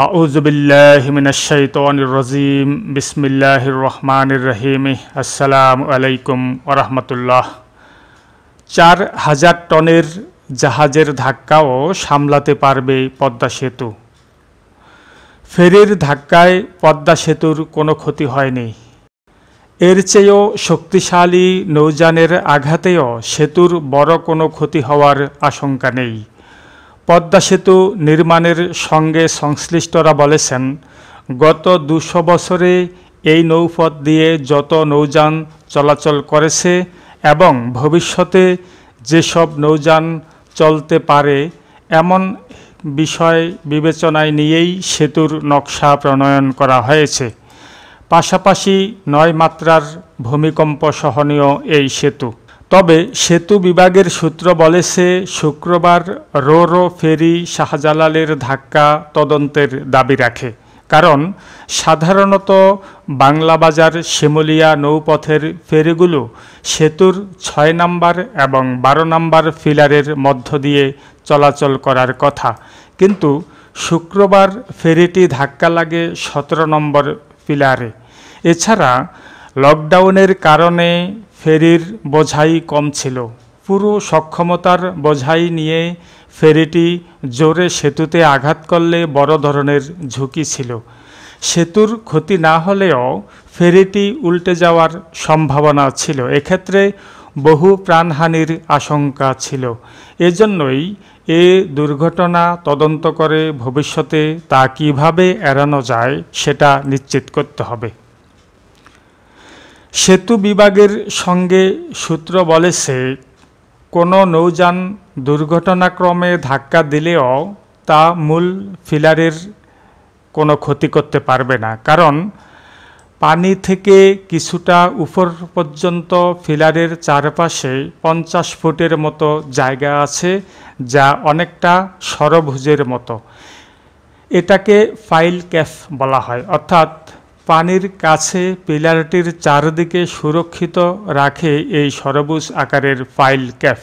أعوذ بالله من الشيطان الرجيم بسم الله الرحمن الرحيم السلام আলাইকুম ওরহমতুল্লাহ চার হাজার টনের জাহাজের ধাক্কাও সামলাতে পারবে পদ্মা সেতু ফেরির ধাক্কায় পদ্মা সেতুর কোনো ক্ষতি হয়নি এর চেয়েও শক্তিশালী নৌযানের আঘাতেও সেতুর বড় কোনো ক্ষতি হওয়ার আশঙ্কা নেই পদ্মা সেতু নির্মাণের সঙ্গে সংশ্লিষ্টরা বলেছেন গত দুশো বছরে এই নৌপথ দিয়ে যত নৌযান চলাচল করেছে এবং ভবিষ্যতে যেসব নৌযান চলতে পারে এমন বিষয় বিবেচনায় নিয়েই সেতুর নকশা প্রণয়ন করা হয়েছে পাশাপাশি নয় মাত্রার ভূমিকম্প সহনীয় এই সেতু তবে সেতু বিভাগের সূত্র বলেছে শুক্রবার রোরো ফেরি শাহজালালের ধাক্কা তদন্তের দাবি রাখে কারণ সাধারণত বাংলাবাজার শিমুলিয়া নৌপথের ফেরিগুলো সেতুর ছয় নাম্বার এবং বারো নাম্বার ফিলারের মধ্য দিয়ে চলাচল করার কথা কিন্তু শুক্রবার ফেরিটি ধাক্কা লাগে সতেরো নম্বর ফিলারে এছাড়া লকডাউনের কারণে ফেরির বোঝাই কম ছিল পুরো সক্ষমতার বোঝাই নিয়ে ফেরিটি জোরে সেতুতে আঘাত করলে বড় ধরনের ঝুঁকি ছিল সেতুর ক্ষতি না হলেও ফেরিটি উল্টে যাওয়ার সম্ভাবনা ছিল এক্ষেত্রে বহু প্রাণহানির আশঙ্কা ছিল এজন্যই এ দুর্ঘটনা তদন্ত করে ভবিষ্যতে তা কীভাবে এড়ানো যায় সেটা নিশ্চিত করতে হবে সেতু বিভাগের সঙ্গে সূত্র বলেছে কোনো নৌযান দুর্ঘটনাক্রমে ধাক্কা দিলেও তা মূল ফিলারের কোনো ক্ষতি করতে পারবে না কারণ পানি থেকে কিছুটা উপর পর্যন্ত ফিলারের চারপাশে পঞ্চাশ ফুটের মতো জায়গা আছে যা অনেকটা সরভুজের মতো এটাকে ফাইল ক্যাফ বলা হয় অর্থাৎ পানির কাছে পিলারটির চারদিকে সুরক্ষিত রাখে এই সরবুজ আকারের ফাইল ক্যাফ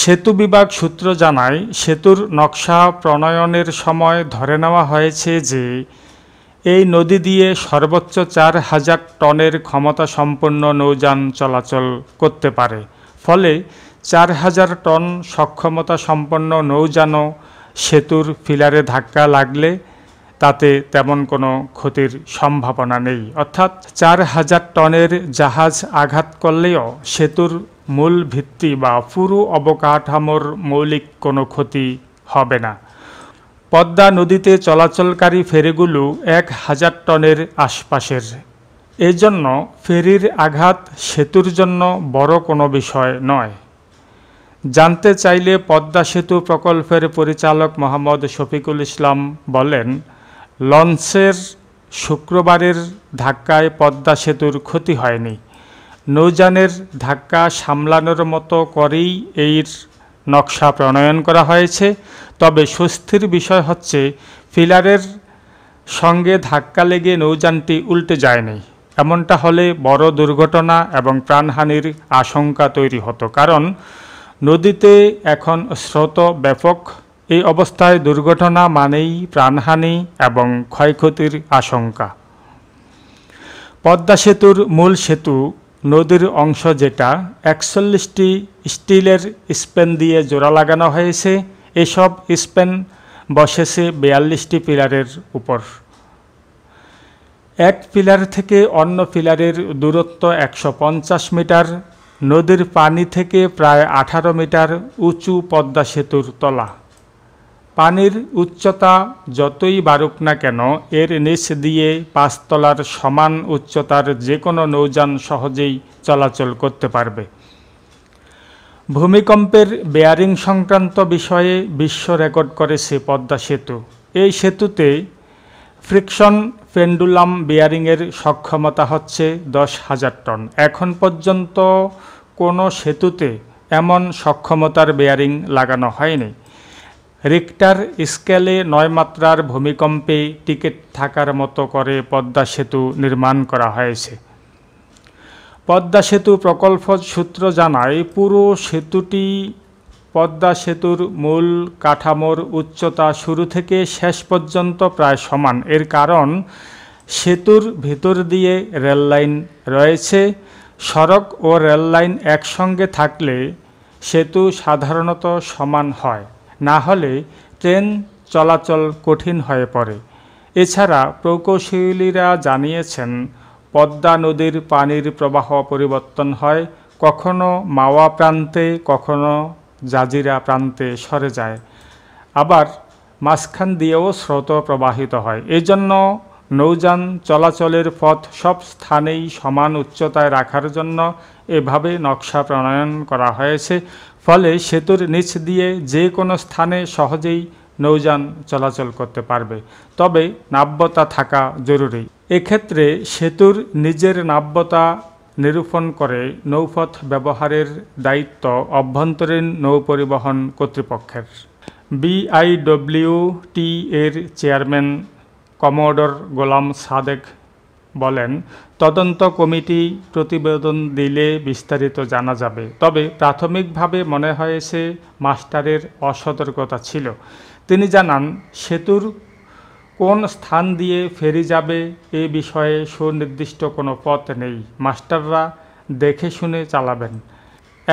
সেতু বিভাগ সূত্র জানায় সেতুর নকশা প্রণয়নের সময় ধরে নেওয়া হয়েছে যে এই নদী দিয়ে সর্বোচ্চ চার হাজার টনের ক্ষমতা সম্পন্ন নৌযান চলাচল করতে পারে ফলে চার হাজার টন সক্ষমতা সম্পন্ন নৌযানও সেতুর ফিলারে ধাক্কা লাগলে তাতে তেমন কোনো ক্ষতির সম্ভাবনা নেই অর্থাৎ চার হাজার টনের জাহাজ আঘাত করলেও সেতুর মূল ভিত্তি বা পুরো অবকাঠামোর মৌলিক কোনো ক্ষতি হবে না পদ্মা নদীতে চলাচলকারী ফেরিগুলো এক হাজার টনের আশপাশের এজন্য ফেরির আঘাত সেতুর জন্য বড় কোনো বিষয় নয় জানতে চাইলে পদ্মা সেতু প্রকল্পের পরিচালক মোহাম্মদ শফিকুল ইসলাম বলেন লঞ্চের শুক্রবারের ধাক্কায় পদ্মা সেতুর ক্ষতি হয়নি নৌযানের ধাক্কা সামলানোর মতো করেই এর নকশা প্রণয়ন করা হয়েছে তবে স্বস্তির বিষয় হচ্ছে ফিলারের সঙ্গে ধাক্কা লেগে নৌযানটি উল্টে যায়নি এমনটা হলে বড় দুর্ঘটনা এবং প্রাণহানির আশঙ্কা তৈরি হতো কারণ নদীতে এখন স্রোত ব্যাপক এই অবস্থায় দুর্ঘটনা মানেই প্রাণহানি এবং ক্ষয়ক্ষতির আশঙ্কা পদ্মা সেতুর মূল সেতু নদীর অংশ যেটা একচল্লিশটি স্টিলের স্পেন দিয়ে জোড়া লাগানো হয়েছে এসব স্পেন বসেছে বিয়াল্লিশটি পিলারের উপর এক পিলার থেকে অন্য পিলারের দূরত্ব একশো মিটার নদীর পানি থেকে প্রায় আঠারো মিটার উঁচু পদ্মা সেতুর তলা পানির উচ্চতা যতই বাড়ুক না কেন এর নিচ দিয়ে পাঁচতলার সমান উচ্চতার যে কোনো নৌযান সহজেই চলাচল করতে পারবে ভূমিকম্পের বেয়ারিং সংক্রান্ত বিষয়ে বিশ্ব রেকর্ড করেছে পদ্মা সেতু এই সেতুতে ফ্রিকশন পেন্ডুলাম বেয়ারিংয়ের সক্ষমতা হচ্ছে দশ হাজার টন এখন পর্যন্ত কোনো সেতুতে এমন সক্ষমতার বেয়ারিং লাগানো হয়নি রিক্টার স্কেলে নয় মাত্রার ভূমিকম্পে টিকিট থাকার মতো করে পদ্মা সেতু নির্মাণ করা হয়েছে পদ্মা সেতু প্রকল্প সূত্র জানায় পুরো সেতুটি পদ্মা সেতুর মূল কাঠামোর উচ্চতা শুরু থেকে শেষ পর্যন্ত প্রায় সমান এর কারণ সেতুর ভিতর দিয়ে রেললাইন রয়েছে সড়ক ও রেললাইন একসঙ্গে থাকলে সেতু সাধারণত সমান হয় না হলে ট্রেন চলাচল কঠিন হয়ে পড়ে এছাড়া প্রকৌশলীরা জানিয়েছেন পদ্মা নদীর পানির প্রবাহ পরিবর্তন হয় কখনো মাওয়া প্রান্তে কখনো জাজিরা প্রান্তে সরে যায় আবার মাঝখান দিয়েও স্রোত প্রবাহিত হয় এজন্য নৌযান চলাচলের পথ সব স্থানেই সমান উচ্চতায় রাখার জন্য এভাবে নকশা প্রণয়ন করা হয়েছে ফলে সেতুর নিচ দিয়ে যে কোনো স্থানে সহজেই নৌযান চলাচল করতে পারবে তবে নাব্যতা থাকা জরুরি এক্ষেত্রে সেতুর নিজের নাব্যতা নিরূপণ করে নৌপথ ব্যবহারের দায়িত্ব অভ্যন্তরীণ নৌ পরিবহন কর্তৃপক্ষের বিআইডব্লিউটি এর চেয়ারম্যান কমোডর গোলাম সাদেক বলেন তদন্ত কমিটি প্রতিবেদন দিলে বিস্তারিত জানা যাবে তবে প্রাথমিকভাবে মনে হয়েছে মাস্টারের অসতর্কতা ছিল তিনি জানান সেতুর কোন স্থান দিয়ে ফেরি যাবে এ বিষয়ে সুনির্দিষ্ট কোনো পথ নেই মাস্টাররা দেখে শুনে চালাবেন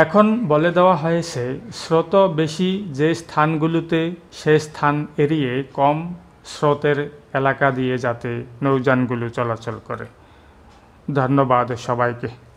এখন বলে দেওয়া হয়েছে স্রোত বেশি যে স্থানগুলোতে সে স্থান এড়িয়ে কম স্রোতের এলাকা দিয়ে যাতে নৌযানগুলো চলাচল করে ধন্যবাদ সবাইকে